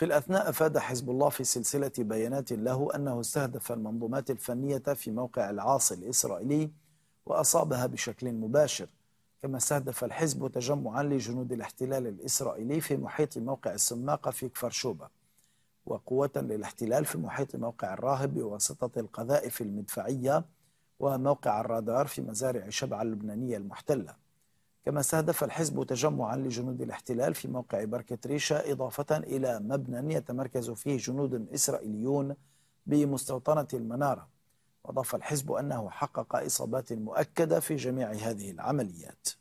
في الأثناء أفاد حزب الله في سلسلة بيانات له أنه استهدف المنظومات الفنية في موقع العاصي الإسرائيلي وأصابها بشكل مباشر كما استهدف الحزب تجمعا لجنود الاحتلال الإسرائيلي في محيط موقع السماقة في كفر شوبة وقوة للاحتلال في محيط موقع الراهب بواسطة القذائف المدفعية وموقع الرادار في مزارع شبع اللبنانية المحتلة كما استهدف الحزب تجمعا لجنود الاحتلال في موقع بركة ريشة إضافة إلى مبنى يتمركز فيه جنود إسرائيليون بمستوطنة المنارة وأضاف الحزب أنه حقق إصابات مؤكدة في جميع هذه العمليات